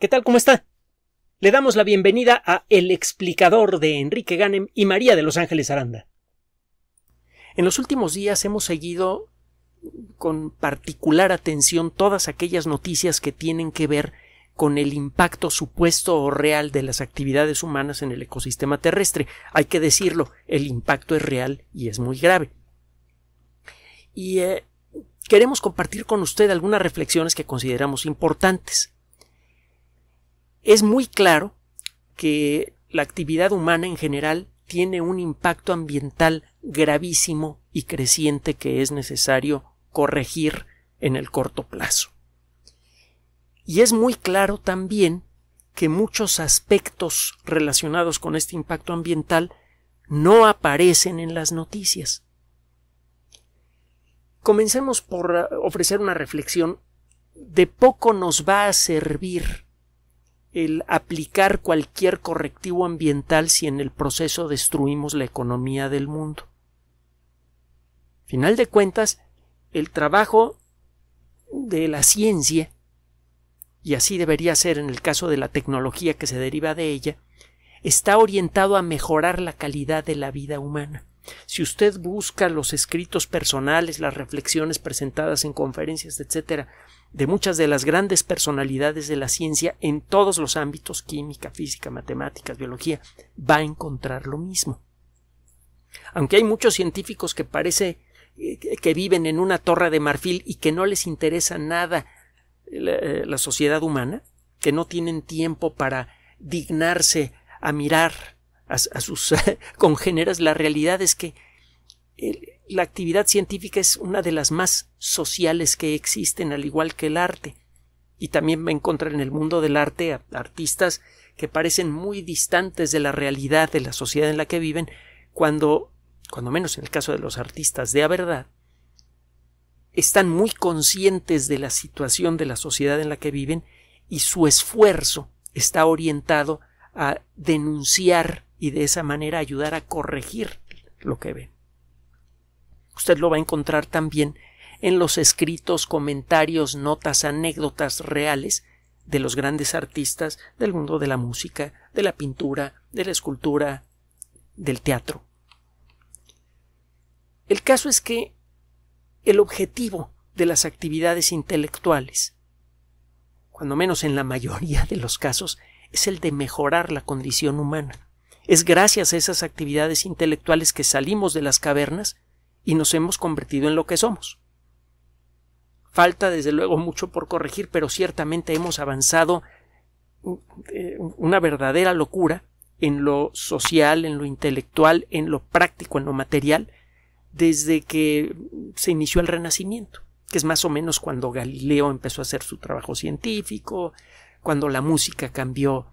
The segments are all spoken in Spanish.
¿Qué tal? ¿Cómo está? Le damos la bienvenida a El explicador de Enrique Ganem y María de Los Ángeles Aranda. En los últimos días hemos seguido con particular atención todas aquellas noticias que tienen que ver con el impacto supuesto o real de las actividades humanas en el ecosistema terrestre. Hay que decirlo, el impacto es real y es muy grave. Y eh, queremos compartir con usted algunas reflexiones que consideramos importantes. Es muy claro que la actividad humana en general tiene un impacto ambiental gravísimo y creciente que es necesario corregir en el corto plazo. Y es muy claro también que muchos aspectos relacionados con este impacto ambiental no aparecen en las noticias. Comencemos por uh, ofrecer una reflexión. De poco nos va a servir el aplicar cualquier correctivo ambiental si en el proceso destruimos la economía del mundo. Final de cuentas, el trabajo de la ciencia, y así debería ser en el caso de la tecnología que se deriva de ella, está orientado a mejorar la calidad de la vida humana. Si usted busca los escritos personales, las reflexiones presentadas en conferencias, etcétera, de muchas de las grandes personalidades de la ciencia en todos los ámbitos química, física, matemáticas, biología, va a encontrar lo mismo. Aunque hay muchos científicos que parece eh, que viven en una torre de marfil y que no les interesa nada eh, la, eh, la sociedad humana, que no tienen tiempo para dignarse a mirar a, sus congéneras, la realidad es que eh, la actividad científica es una de las más sociales que existen, al igual que el arte. Y también me encuentro en el mundo del arte artistas que parecen muy distantes de la realidad de la sociedad en la que viven, cuando, cuando menos en el caso de los artistas de a verdad, están muy conscientes de la situación de la sociedad en la que viven y su esfuerzo está orientado a denunciar y de esa manera ayudar a corregir lo que ven. Usted lo va a encontrar también en los escritos, comentarios, notas, anécdotas reales de los grandes artistas del mundo de la música, de la pintura, de la escultura, del teatro. El caso es que el objetivo de las actividades intelectuales, cuando menos en la mayoría de los casos, es el de mejorar la condición humana. Es gracias a esas actividades intelectuales que salimos de las cavernas y nos hemos convertido en lo que somos. Falta, desde luego, mucho por corregir, pero ciertamente hemos avanzado eh, una verdadera locura en lo social, en lo intelectual, en lo práctico, en lo material, desde que se inició el Renacimiento, que es más o menos cuando Galileo empezó a hacer su trabajo científico, cuando la música cambió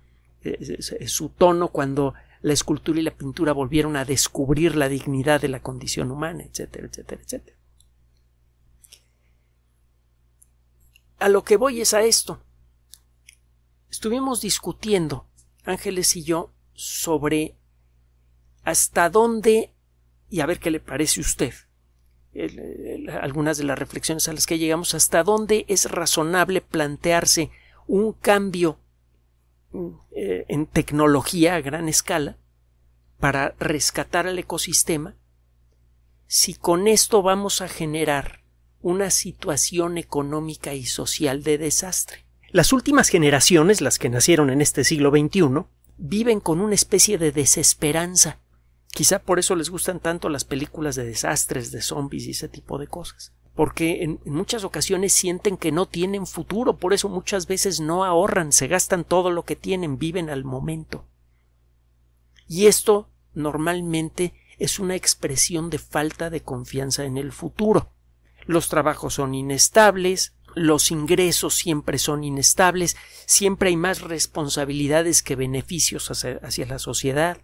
eh, eh, su tono, cuando la escultura y la pintura volvieron a descubrir la dignidad de la condición humana, etcétera, etcétera, etcétera. A lo que voy es a esto. Estuvimos discutiendo, Ángeles y yo, sobre hasta dónde, y a ver qué le parece a usted, algunas de las reflexiones a las que llegamos, hasta dónde es razonable plantearse un cambio eh, en tecnología a gran escala para rescatar al ecosistema, si con esto vamos a generar una situación económica y social de desastre. Las últimas generaciones, las que nacieron en este siglo XXI, viven con una especie de desesperanza. Quizá por eso les gustan tanto las películas de desastres, de zombies y ese tipo de cosas porque en, muchas ocasiones sienten que no tienen futuro, por eso muchas veces no ahorran, se gastan todo lo que tienen, viven al momento. Y esto normalmente es una expresión de falta de confianza en el futuro. Los trabajos son inestables, los ingresos siempre son inestables, siempre hay más responsabilidades que beneficios hacia, la sociedad.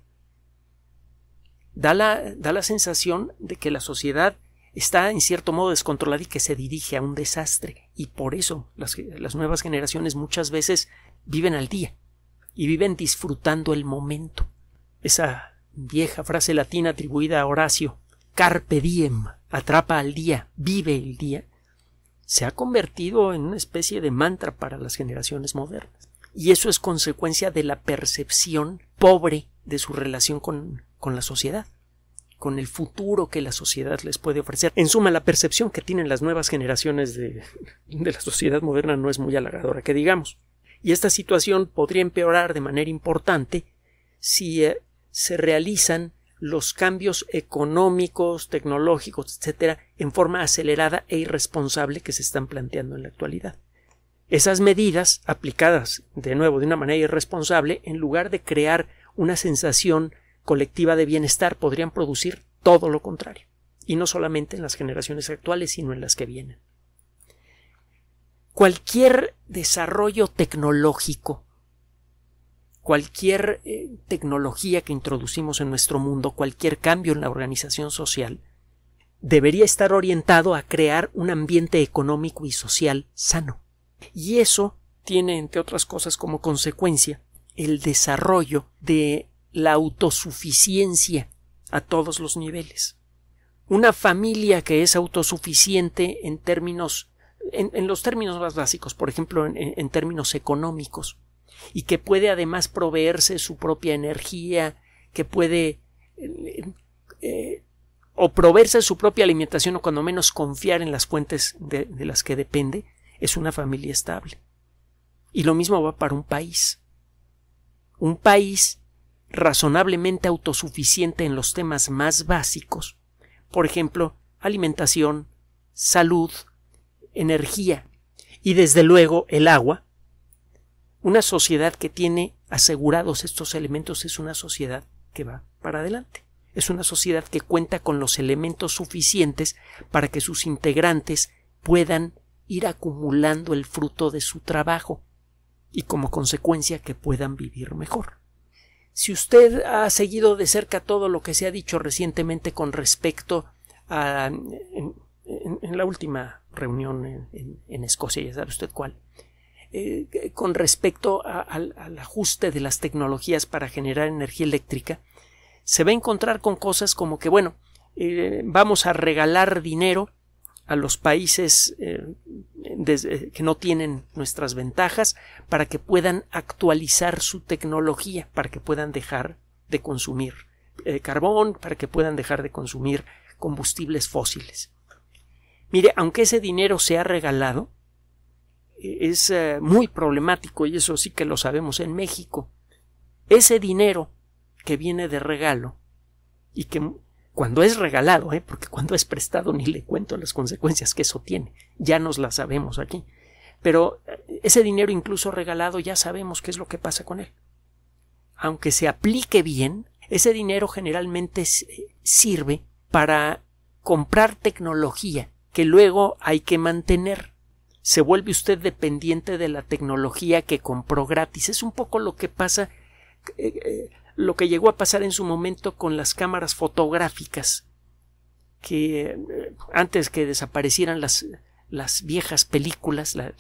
da la sensación de que la sociedad está en cierto modo descontrolada y que se dirige a un desastre. Y por eso las, nuevas generaciones muchas veces viven al día y viven disfrutando el momento. Esa vieja frase latina atribuida a Horacio, carpe diem, atrapa al día, vive el día, se ha convertido en una especie de mantra para las generaciones modernas. Y eso es consecuencia de la percepción pobre de su relación con la sociedad con el futuro que la sociedad les puede ofrecer. En suma, la percepción que tienen las nuevas generaciones de, la sociedad moderna no es muy halagadora, que digamos. Y esta situación podría empeorar de manera importante si eh, se realizan los cambios económicos, tecnológicos, etcétera, en forma acelerada e irresponsable que se están planteando en la actualidad. Esas medidas, aplicadas de nuevo de una manera irresponsable, en lugar de crear una sensación colectiva de bienestar podrían producir todo lo contrario, y no solamente en las generaciones actuales, sino en las que vienen. Cualquier desarrollo tecnológico, cualquier eh, tecnología que introducimos en nuestro mundo, cualquier cambio en la organización social, debería estar orientado a crear un ambiente económico y social sano. Y eso tiene, entre otras cosas, como consecuencia el desarrollo de la autosuficiencia a todos los niveles. Una familia que es autosuficiente en términos en, los términos más básicos, por ejemplo, en, términos económicos, y que puede además proveerse su propia energía, que puede eh, eh, o proveerse su propia alimentación o cuando menos confiar en las fuentes de, las que depende, es una familia estable. Y lo mismo va para un país. Un país razonablemente autosuficiente en los temas más básicos, por ejemplo, alimentación, salud, energía y desde luego el agua, una sociedad que tiene asegurados estos elementos es una sociedad que va para adelante. Es una sociedad que cuenta con los elementos suficientes para que sus integrantes puedan ir acumulando el fruto de su trabajo y como consecuencia que puedan vivir mejor. Si usted ha seguido de cerca todo lo que se ha dicho recientemente con respecto a. en, la última reunión en, Escocia, ya sabe usted cuál. Eh, con respecto al, ajuste de las tecnologías para generar energía eléctrica, se va a encontrar con cosas como que, bueno, eh, vamos a regalar dinero a los países eh, eh, que no tienen nuestras ventajas para que puedan actualizar su tecnología, para que puedan dejar de consumir eh, carbón, para que puedan dejar de consumir combustibles fósiles. Mire, aunque ese dinero se ha regalado, es muy problemático y eso sí que lo sabemos en México. Ese dinero que viene de regalo y que cuando es regalado, ¿eh? porque cuando es prestado ni le cuento las consecuencias que eso tiene, ya nos las sabemos aquí. Pero eh, ese dinero incluso regalado ya sabemos qué es lo que pasa con él. Aunque se aplique bien, ese dinero generalmente eh, sirve para comprar tecnología que luego hay que mantener. Se vuelve usted dependiente de la tecnología que compró gratis. Es un poco lo que pasa lo que llegó a pasar en su momento con las cámaras fotográficas que eh, antes que desaparecieran las, las viejas películas eh,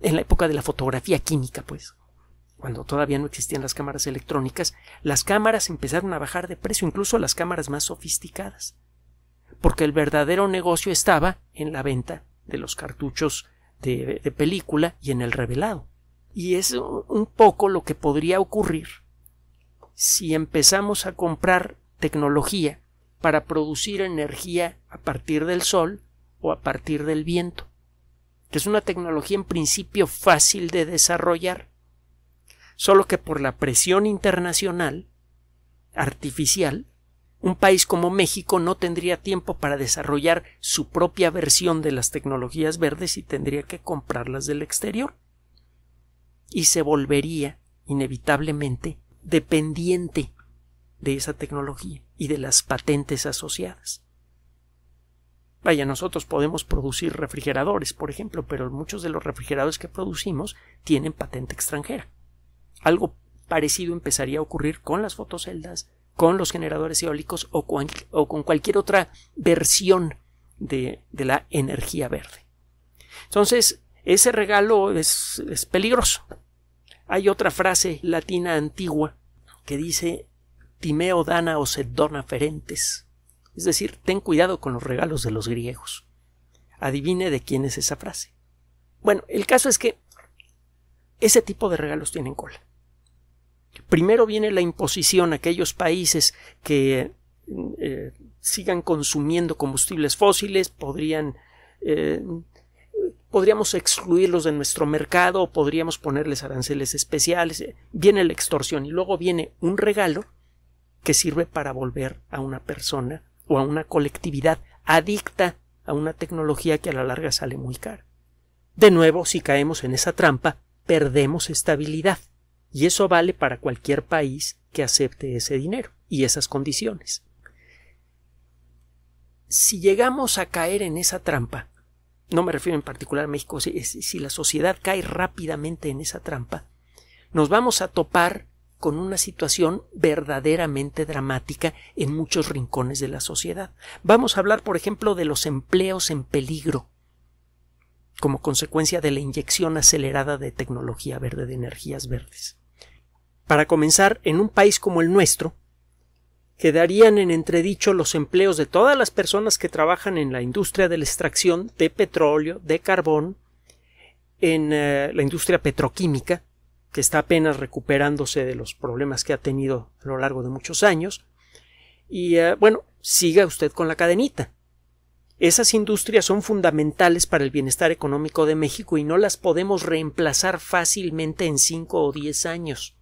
en la época de la fotografía química pues cuando todavía no existían las cámaras electrónicas las cámaras empezaron a bajar de precio incluso las cámaras más sofisticadas porque el verdadero negocio estaba en la venta de los cartuchos de película y en el revelado y es un poco lo que podría ocurrir si empezamos a comprar tecnología para producir energía a partir del sol o a partir del viento, que es una tecnología en principio fácil de desarrollar, solo que por la presión internacional artificial, un país como México no tendría tiempo para desarrollar su propia versión de las tecnologías verdes y tendría que comprarlas del exterior y se volvería inevitablemente dependiente de esa tecnología y de las patentes asociadas. Vaya, nosotros podemos producir refrigeradores, por ejemplo, pero muchos de los refrigeradores que producimos tienen patente extranjera. Algo parecido empezaría a ocurrir con las fotoceldas, con los generadores eólicos o, con, o con cualquier otra versión de, de la energía verde. Entonces, ese regalo es, peligroso. Hay otra frase latina antigua que dice Timeo dana o dona ferentes. Es decir, ten cuidado con los regalos de los griegos. Adivine de quién es esa frase. Bueno, el caso es que ese tipo de regalos tienen cola. Primero viene la imposición a aquellos países que eh, sigan consumiendo combustibles fósiles, podrían eh, podríamos excluirlos de nuestro mercado o podríamos ponerles aranceles especiales. Eh, viene la extorsión y luego viene un regalo que sirve para volver a una persona o a una colectividad adicta a una tecnología que a la larga sale muy cara. De nuevo, si caemos en esa trampa, perdemos estabilidad, y eso vale para cualquier país que acepte ese dinero y esas condiciones. Si llegamos a caer en esa trampa, no me refiero en particular a México, si, la sociedad cae rápidamente en esa trampa, nos vamos a topar con una situación verdaderamente dramática en muchos rincones de la sociedad. Vamos a hablar, por ejemplo, de los empleos en peligro como consecuencia de la inyección acelerada de tecnología verde, de energías verdes. Para comenzar, en un país como el nuestro, quedarían en entredicho los empleos de todas las personas que trabajan en la industria de la extracción de petróleo, de carbón, en eh, la industria petroquímica, que está apenas recuperándose de los problemas que ha tenido a lo largo de muchos años. Y eh, bueno, siga usted con la cadenita. Esas industrias son fundamentales para el bienestar económico de México y no las podemos reemplazar fácilmente en cinco o diez años.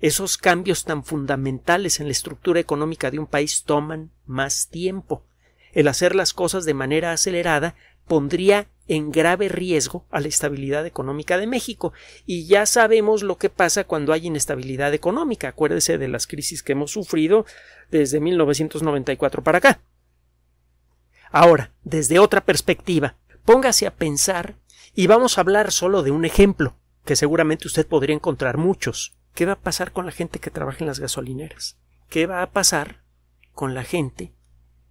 Esos cambios tan fundamentales en la estructura económica de un país toman más tiempo. El hacer las cosas de manera acelerada pondría en grave riesgo a la estabilidad económica de México. Y ya sabemos lo que pasa cuando hay inestabilidad económica. Acuérdese de las crisis que hemos sufrido desde 1994 para acá. Ahora, desde otra perspectiva, póngase a pensar y vamos a hablar solo de un ejemplo, que seguramente usted podría encontrar muchos. ¿Qué va a pasar con la gente que trabaja en las gasolineras? ¿Qué va a pasar con la gente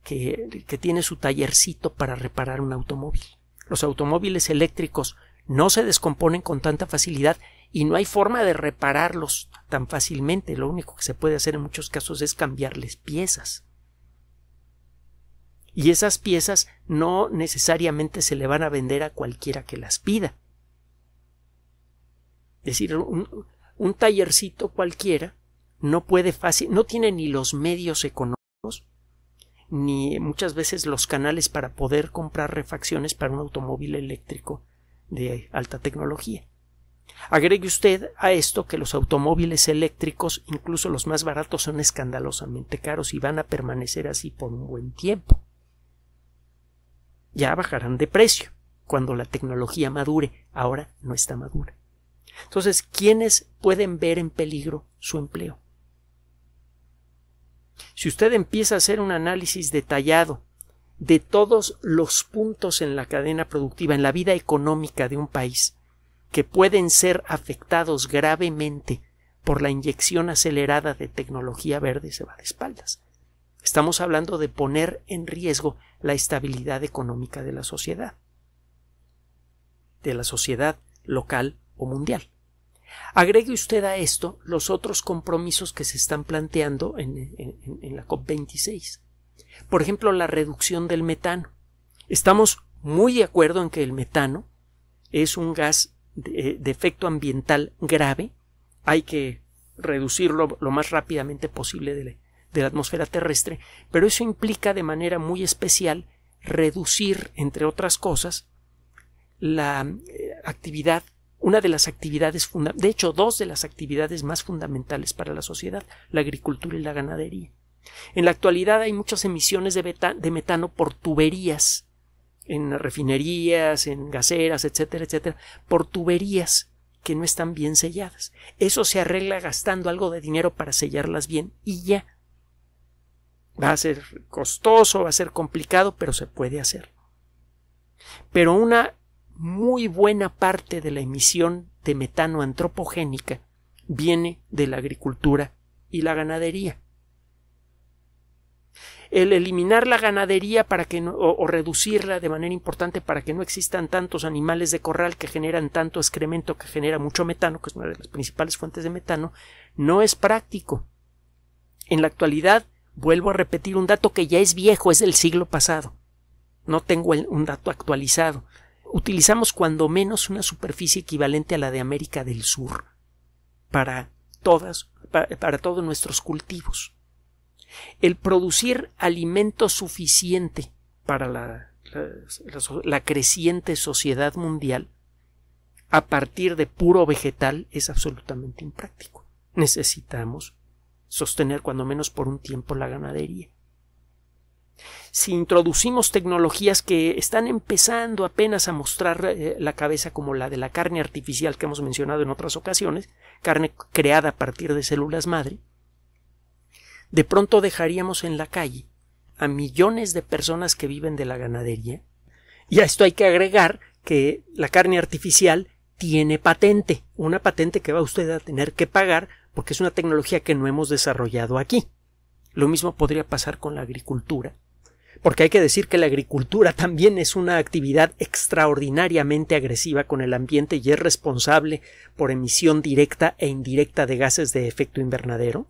que, que tiene su tallercito para reparar un automóvil? Los automóviles eléctricos no se descomponen con tanta facilidad y no hay forma de repararlos tan fácilmente. Lo único que se puede hacer en muchos casos es cambiarles piezas. Y esas piezas no necesariamente se le van a vender a cualquiera que las pida. Es decir, un, un tallercito cualquiera no puede fácil, no tiene ni los medios económicos, ni muchas veces los canales para poder comprar refacciones para un automóvil eléctrico de alta tecnología. Agregue usted a esto que los automóviles eléctricos, incluso los más baratos, son escandalosamente caros y van a permanecer así por un buen tiempo. Ya bajarán de precio cuando la tecnología madure. Ahora no está madura. Entonces, ¿quiénes pueden ver en peligro su empleo? Si usted empieza a hacer un análisis detallado de todos los puntos en la cadena productiva, en la vida económica de un país, que pueden ser afectados gravemente por la inyección acelerada de tecnología verde, se va de espaldas. Estamos hablando de poner en riesgo la estabilidad económica de la sociedad, de la sociedad local o mundial. Agregue usted a esto los otros compromisos que se están planteando en, la COP26. Por ejemplo, la reducción del metano. Estamos muy de acuerdo en que el metano es un gas eh, de, efecto ambiental grave. Hay que reducirlo lo más rápidamente posible de la, de la atmósfera terrestre, pero eso implica de manera muy especial reducir, entre otras cosas, la eh, actividad una de las actividades, de hecho, dos de las actividades más fundamentales para la sociedad, la agricultura y la ganadería. En la actualidad hay muchas emisiones de, de metano por tuberías, en refinerías, en gaseras, etcétera, etcétera, por tuberías que no están bien selladas. Eso se arregla gastando algo de dinero para sellarlas bien y ya. Va a ser costoso, va a ser complicado, pero se puede hacer. Pero una muy buena parte de la emisión de metano antropogénica viene de la agricultura y la ganadería. El eliminar la ganadería para que o, reducirla de manera importante para que no existan tantos animales de corral que generan tanto excremento que genera mucho metano, que es una de las principales fuentes de metano, no es práctico. En la actualidad, vuelvo a repetir un dato que ya es viejo, es del siglo pasado. No tengo un dato actualizado utilizamos cuando menos una superficie equivalente a la de América del Sur para, todas, para, todos nuestros cultivos. El producir alimento suficiente para la, la, la creciente sociedad mundial a partir de puro vegetal es absolutamente impráctico. Necesitamos sostener cuando menos por un tiempo la ganadería si introducimos tecnologías que están empezando apenas a mostrar eh, la cabeza como la de la carne artificial que hemos mencionado en otras ocasiones, carne creada a partir de células madre, de pronto dejaríamos en la calle a millones de personas que viven de la ganadería. Y a esto hay que agregar que la carne artificial tiene patente, una patente que va usted a tener que pagar porque es una tecnología que no hemos desarrollado aquí. Lo mismo podría pasar con la agricultura porque hay que decir que la agricultura también es una actividad extraordinariamente agresiva con el ambiente y es responsable por emisión directa e indirecta de gases de efecto invernadero.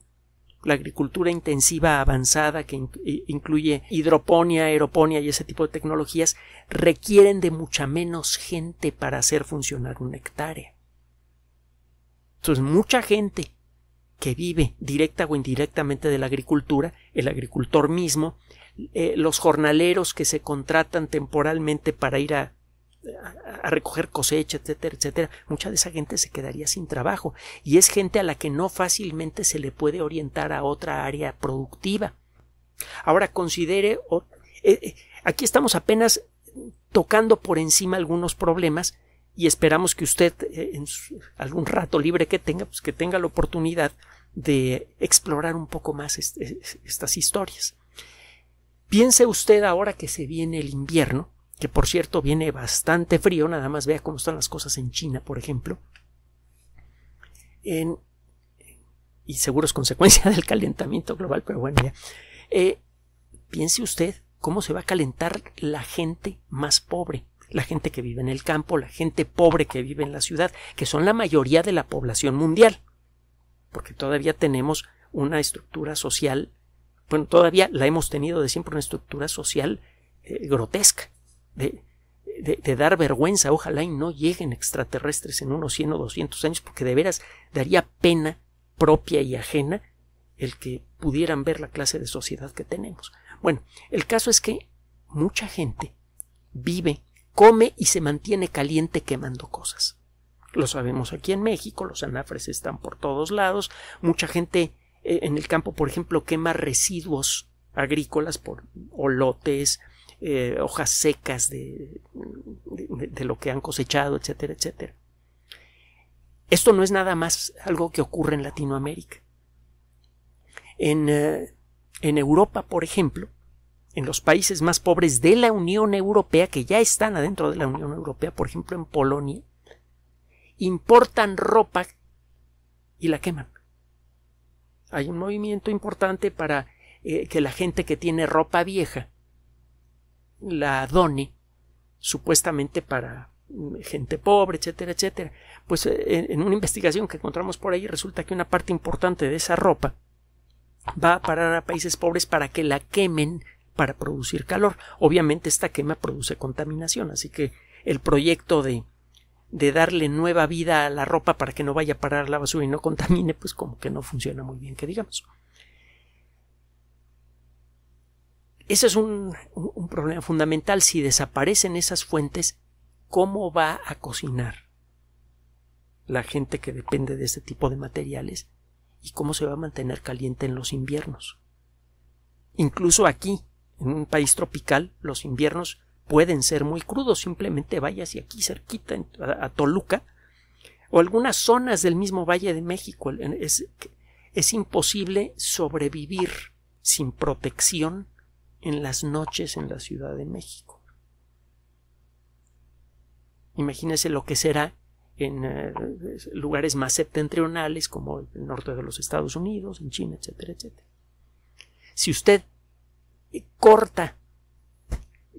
La agricultura intensiva avanzada, que incluye hidroponía, aeroponía y ese tipo de tecnologías, requieren de mucha menos gente para hacer funcionar un hectárea. Entonces, mucha gente que vive directa o indirectamente de la agricultura, el agricultor mismo, eh, los jornaleros que se contratan temporalmente para ir a, recoger cosecha, etcétera, etcétera, mucha de esa gente se quedaría sin trabajo y es gente a la que no fácilmente se le puede orientar a otra área productiva. Ahora considere, eh, eh, aquí estamos apenas tocando por encima algunos problemas y esperamos que usted eh, en algún rato libre que tenga, pues que tenga la oportunidad de explorar un poco más estas historias. Piense usted ahora que se viene el invierno, que por cierto viene bastante frío, nada más vea cómo están las cosas en China, por ejemplo, y seguro es consecuencia del calentamiento global, pero bueno, ya. Eh, piense usted cómo se va a calentar la gente más pobre, la gente que vive en el campo, la gente pobre que vive en la ciudad, que son la mayoría de la población mundial, porque todavía tenemos una estructura social, bueno, todavía la hemos tenido de siempre una estructura social eh, grotesca, de, de, de, dar vergüenza, ojalá y no lleguen extraterrestres en unos 100 o 200 años, porque de veras daría pena propia y ajena el que pudieran ver la clase de sociedad que tenemos. Bueno, el caso es que mucha gente vive come y se mantiene caliente quemando cosas. Lo sabemos aquí en México, los anafres están por todos lados, mucha gente eh, en el campo, por ejemplo, quema residuos agrícolas por olotes, eh, hojas secas de, de, lo que han cosechado, etcétera, etcétera. Esto no es nada más algo que ocurre en Latinoamérica. En, eh, en, Europa, por ejemplo, en los países más pobres de la Unión Europea, que ya están adentro de la Unión Europea, por ejemplo en Polonia, importan ropa y la queman. Hay un movimiento importante para eh, que la gente que tiene ropa vieja la done, supuestamente para mm, gente pobre, etcétera, etcétera. Pues eh, en una investigación que encontramos por ahí resulta que una parte importante de esa ropa va a parar a países pobres para que la quemen para producir calor. Obviamente esta quema produce contaminación, así que el proyecto de, de darle nueva vida a la ropa para que no vaya a parar la basura y no contamine, pues como que no funciona muy bien, que digamos. Ese es un problema fundamental. Si desaparecen esas fuentes, ¿cómo va a cocinar la gente que depende de este tipo de materiales? ¿Y cómo se va a mantener caliente en los inviernos? Incluso aquí, en un país tropical los inviernos pueden ser muy crudos, simplemente vaya y aquí cerquita a, Toluca o algunas zonas del mismo Valle de México es, imposible sobrevivir sin protección en las noches en la Ciudad de México. Imagínese lo que será en eh, lugares más septentrionales como el norte de los Estados Unidos, en China, etcétera, etcétera. Si usted corta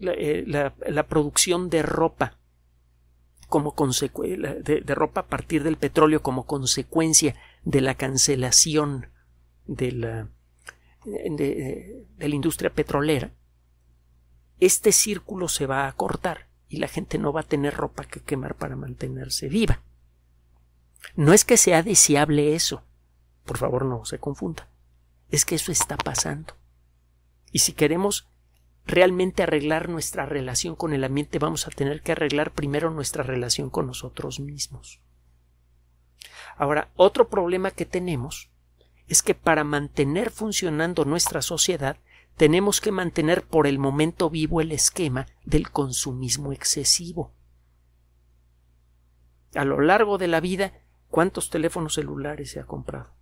eh, la, producción de ropa como de, ropa a partir del petróleo como consecuencia de la cancelación de la, de la industria petrolera, este círculo se va a cortar y la gente no va a tener ropa que quemar para mantenerse viva. No es que sea deseable eso, por favor no se confunda, es que eso está pasando. Y si queremos realmente arreglar nuestra relación con el ambiente, vamos a tener que arreglar primero nuestra relación con nosotros mismos. Ahora, otro problema que tenemos es que para mantener funcionando nuestra sociedad, tenemos que mantener por el momento vivo el esquema del consumismo excesivo. A lo largo de la vida, ¿cuántos teléfonos celulares se ha comprado?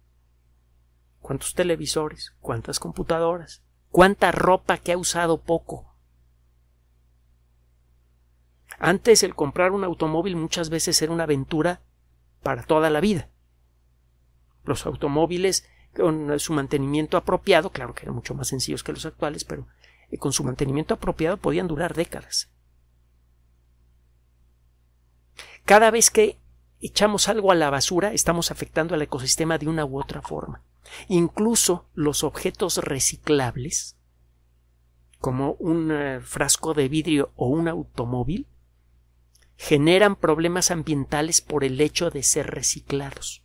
¿Cuántos televisores? ¿Cuántas computadoras? cuánta ropa que ha usado poco. Antes el comprar un automóvil muchas veces era una aventura para toda la vida. Los automóviles con su mantenimiento apropiado, claro que eran mucho más sencillos que los actuales, pero eh, con su mantenimiento apropiado podían durar décadas. Cada vez que echamos algo a la basura, estamos afectando al ecosistema de una u otra forma. Incluso los objetos reciclables, como un eh, frasco de vidrio o un automóvil, generan problemas ambientales por el hecho de ser reciclados.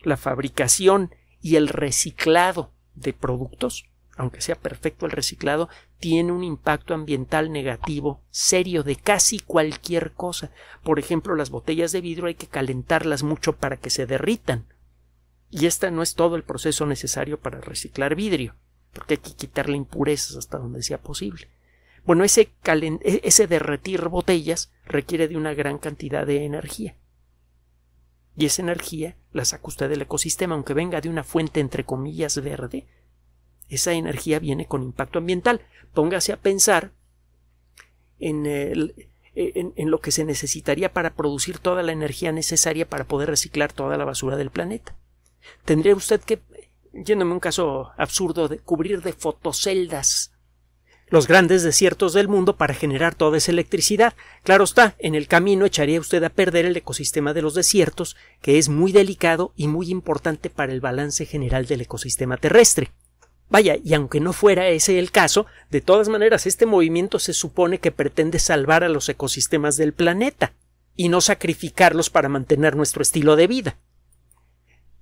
La fabricación y el reciclado de productos, aunque sea perfecto el reciclado, tiene un impacto ambiental negativo serio de casi cualquier cosa. Por ejemplo, las botellas de vidrio hay que calentarlas mucho para que se derritan y este no es todo el proceso necesario para reciclar vidrio, porque hay que quitarle impurezas hasta donde sea posible. Bueno, ese, e-, ese derretir botellas requiere de una gran cantidad de energía. Y esa energía la saca usted del ecosistema, aunque venga de una fuente entre comillas verde, esa energía viene con impacto ambiental. Póngase a pensar en, e-, lo que se necesitaría para producir toda la energía necesaria para poder reciclar toda la basura del planeta tendría usted que, yéndome un caso absurdo, de cubrir de fotoceldas los grandes desiertos del mundo para generar toda esa electricidad. Claro está, en el camino echaría usted a perder el ecosistema de los desiertos, que es muy delicado y muy importante para el balance general del ecosistema terrestre. Vaya, y aunque no fuera ese el caso, de todas maneras este movimiento se supone que pretende salvar a los ecosistemas del planeta y no sacrificarlos para mantener nuestro estilo de vida.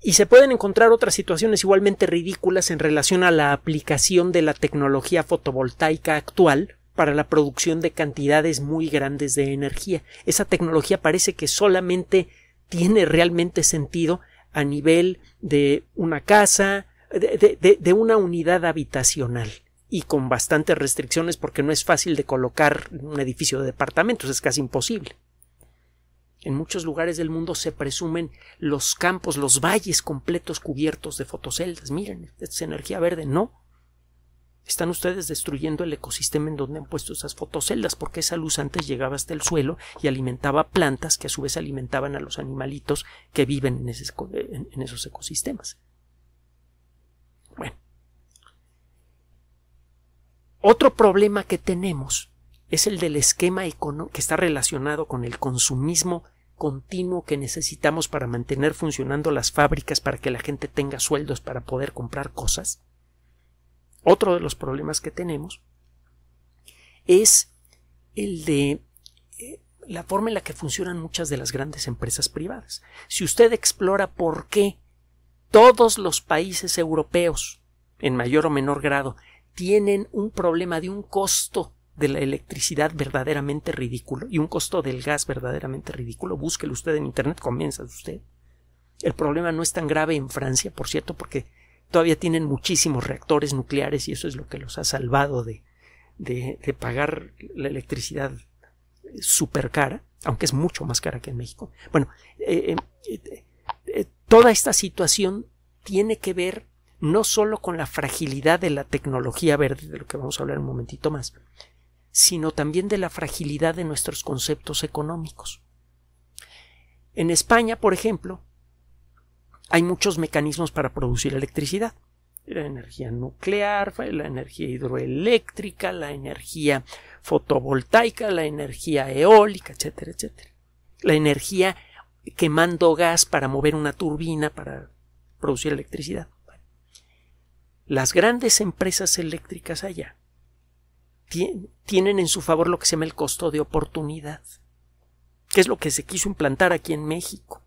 Y se pueden encontrar otras situaciones igualmente ridículas en relación a la aplicación de la tecnología fotovoltaica actual para la producción de cantidades muy grandes de energía. Esa tecnología parece que solamente tiene realmente sentido a nivel de una casa, de, de una unidad habitacional y con bastantes restricciones porque no es fácil de colocar un edificio de departamentos, es casi imposible en muchos lugares del mundo se presumen los campos, los valles completos cubiertos de fotoceldas. Miren, es energía verde. No. Están ustedes destruyendo el ecosistema en donde han puesto esas fotoceldas, porque esa luz antes llegaba hasta el suelo y alimentaba plantas que a su vez alimentaban a los animalitos que viven en, esos ecosistemas. Bueno. Otro problema que tenemos es el del esquema que está relacionado con el consumismo continuo que necesitamos para mantener funcionando las fábricas, para que la gente tenga sueldos para poder comprar cosas. Otro de los problemas que tenemos es el de eh, la forma en la que funcionan muchas de las grandes empresas privadas. Si usted explora por qué todos los países europeos, en mayor o menor grado, tienen un problema de un costo de la electricidad verdaderamente ridículo y un costo del gas verdaderamente ridículo, búsquelo usted en Internet, comienza usted. El problema no es tan grave en Francia, por cierto, porque todavía tienen muchísimos reactores nucleares y eso es lo que los ha salvado de, de, pagar la electricidad eh, súper cara, aunque es mucho más cara que en México. Bueno, eh, eh, toda esta situación tiene que ver no solo con la fragilidad de la tecnología verde, de lo que vamos a hablar un momentito más, sino también de la fragilidad de nuestros conceptos económicos. En España, por ejemplo, hay muchos mecanismos para producir electricidad. La energía nuclear, la energía hidroeléctrica, la energía fotovoltaica, la energía eólica, etcétera, etcétera. La energía quemando gas para mover una turbina para producir electricidad. Las grandes empresas eléctricas allá tienen en su favor lo que se llama el costo de oportunidad, que es lo que se quiso implantar aquí en México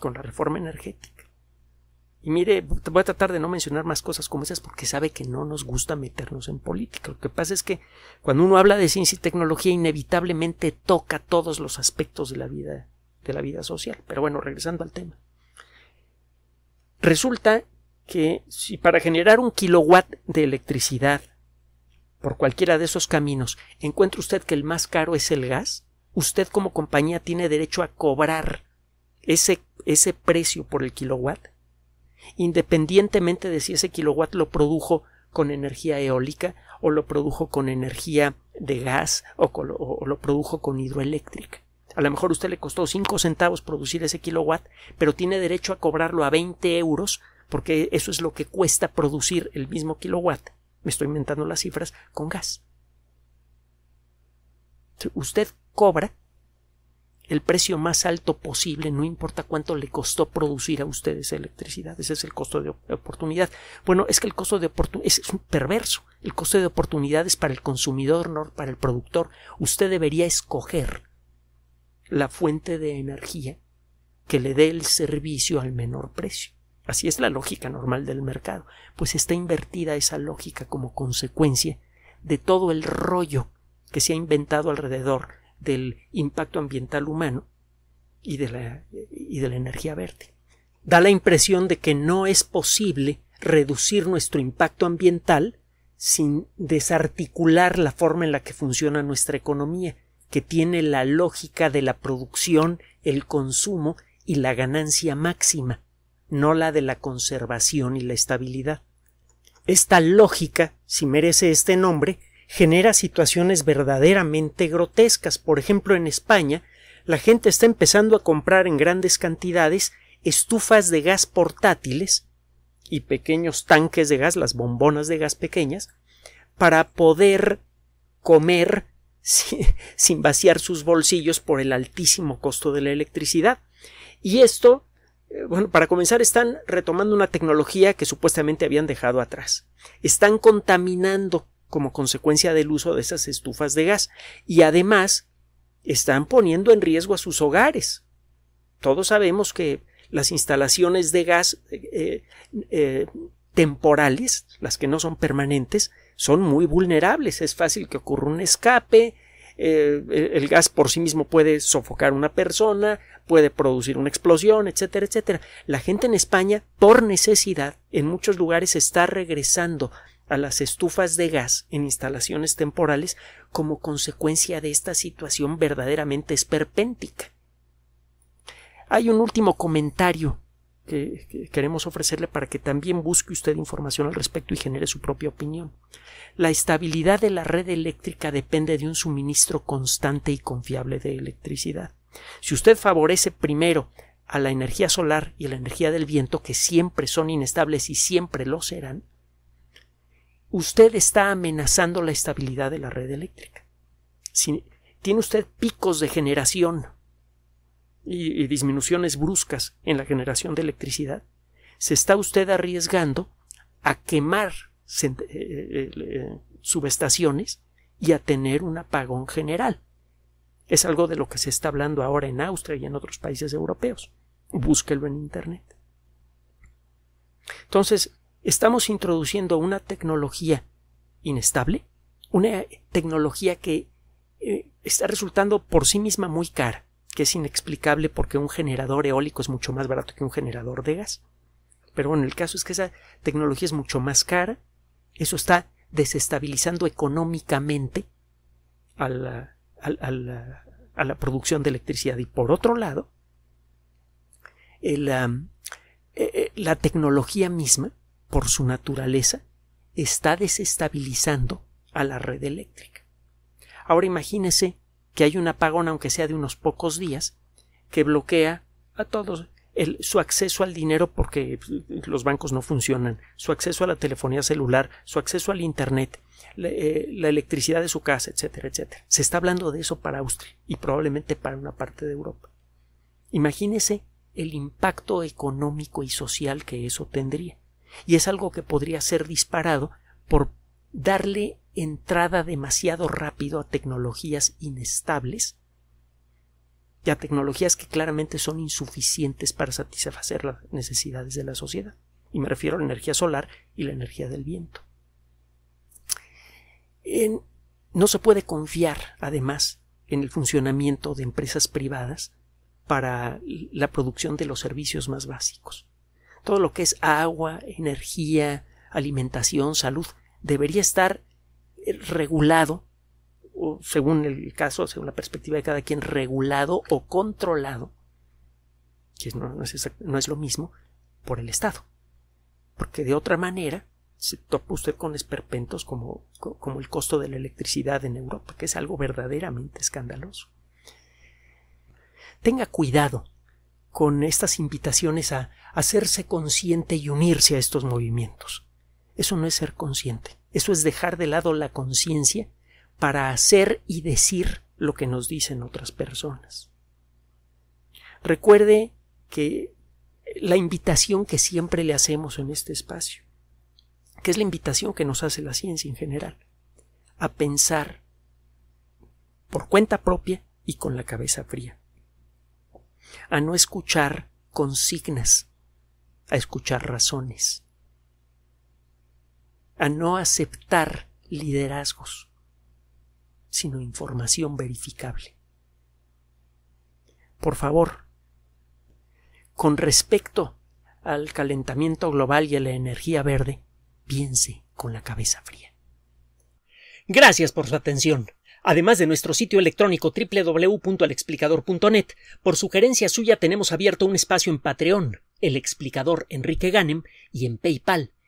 con la reforma energética. Y mire, voy a tratar de no mencionar más cosas como esas porque sabe que no nos gusta meternos en política. Lo que pasa es que cuando uno habla de ciencia y tecnología inevitablemente toca todos los aspectos de la vida de la vida social. Pero bueno, regresando al tema. Resulta que si para generar un kilowatt de electricidad por cualquiera de esos caminos encuentra usted que el más caro es el gas, usted como compañía tiene derecho a cobrar ese, ese precio por el kilowatt, independientemente de si ese kilowatt lo produjo con energía eólica o lo produjo con energía de gas o, lo produjo con hidroeléctrica. A lo mejor usted le costó 5 centavos producir ese kilowatt, pero tiene derecho a cobrarlo a 20 euros porque eso es lo que cuesta producir el mismo kilowatt me estoy inventando las cifras, con gas. Usted cobra el precio más alto posible, no importa cuánto le costó producir a ustedes electricidad, ese es el costo de oportunidad. Bueno, es que el costo de oportunidad es perverso, el costo de oportunidad es para el consumidor, no para el productor. Usted debería escoger la fuente de energía que le dé el servicio al menor precio. Así es la lógica normal del mercado, pues está invertida esa lógica como consecuencia de todo el rollo que se ha inventado alrededor del impacto ambiental humano y de la, y de la energía verde. Da la impresión de que no es posible reducir nuestro impacto ambiental sin desarticular la forma en la que funciona nuestra economía, que tiene la lógica de la producción, el consumo y la ganancia máxima, no la de la conservación y la estabilidad. Esta lógica, si merece este nombre, genera situaciones verdaderamente grotescas. Por ejemplo, en España, la gente está empezando a comprar en grandes cantidades estufas de gas portátiles y pequeños tanques de gas, las bombonas de gas pequeñas, para poder comer sin vaciar sus bolsillos por el altísimo costo de la electricidad. Y esto eh, bueno, para comenzar, están retomando una tecnología que supuestamente habían dejado atrás. Están contaminando como consecuencia del uso de esas estufas de gas y además están poniendo en riesgo a sus hogares. Todos sabemos que las instalaciones de gas eh, eh, temporales, las que no son permanentes, son muy vulnerables. Es fácil que ocurra un escape, eh, el gas por sí mismo puede sofocar a una persona, puede producir una explosión, etcétera, etcétera. La gente en España, por necesidad, en muchos lugares está regresando a las estufas de gas en instalaciones temporales como consecuencia de esta situación verdaderamente esperpéntica. Hay un último comentario que, queremos ofrecerle para que también busque usted información al respecto y genere su propia opinión. La estabilidad de la red eléctrica depende de un suministro constante y confiable de electricidad. Si usted favorece primero a la energía solar y a la energía del viento, que siempre son inestables y siempre lo serán, usted está amenazando la estabilidad de la red eléctrica. Si tiene usted picos de generación y, disminuciones bruscas en la generación de electricidad, se está usted arriesgando a quemar eh, eh, eh, subestaciones y a tener un apagón general. Es algo de lo que se está hablando ahora en Austria y en otros países europeos. Búsquelo en Internet. Entonces, estamos introduciendo una tecnología inestable, una tecnología que está resultando por sí misma muy cara, que es inexplicable porque un generador eólico es mucho más barato que un generador de gas. Pero bueno, el caso es que esa tecnología es mucho más cara, eso está desestabilizando económicamente a la, producción de electricidad. Y por otro lado, eh, eh, la tecnología misma, por su naturaleza, está desestabilizando a la red eléctrica. Ahora imagínese que hay un apagón, aunque sea de unos pocos días, que bloquea a todos su acceso al dinero porque pues, los bancos no funcionan, su acceso a la telefonía celular, su acceso al Internet, la, eh, la electricidad de su casa, etcétera, etcétera. Se está hablando de eso para Austria y probablemente para una parte de Europa. Imagínese el impacto económico y social que eso tendría. Y es algo que podría ser disparado por darle entrada demasiado rápido a tecnologías inestables y a tecnologías que claramente son insuficientes para satisfacer las necesidades de la sociedad. Y me refiero a la energía solar y la energía del viento. no se puede confiar, además, en el funcionamiento de empresas privadas para la producción de los servicios más básicos. Todo lo que es agua, energía, alimentación, salud, debería estar eh, regulado, o según el caso, según la perspectiva de cada quien, regulado o controlado, que no, es, lo mismo, por el Estado. Porque de otra manera, se topa usted con esperpentos como, como el costo de la electricidad en Europa, que es algo verdaderamente escandaloso. Tenga cuidado con estas invitaciones a hacerse consciente y unirse a estos movimientos. Eso no es ser consciente. Eso es dejar de lado la conciencia para hacer y decir lo que nos dicen otras personas. Recuerde que la invitación que siempre le hacemos en este espacio, que es la invitación que nos hace la ciencia en general, a pensar por cuenta propia y con la cabeza fría, a no escuchar consignas, a escuchar razones a no aceptar liderazgos, sino información verificable. Por favor, con respecto al calentamiento global y a la energía verde, piense con la cabeza fría. Gracias por su atención. Además de nuestro sitio electrónico www.alexplicador.net, por sugerencia suya tenemos abierto un espacio en Patreon, el explicador Enrique Ganem, y en PayPal,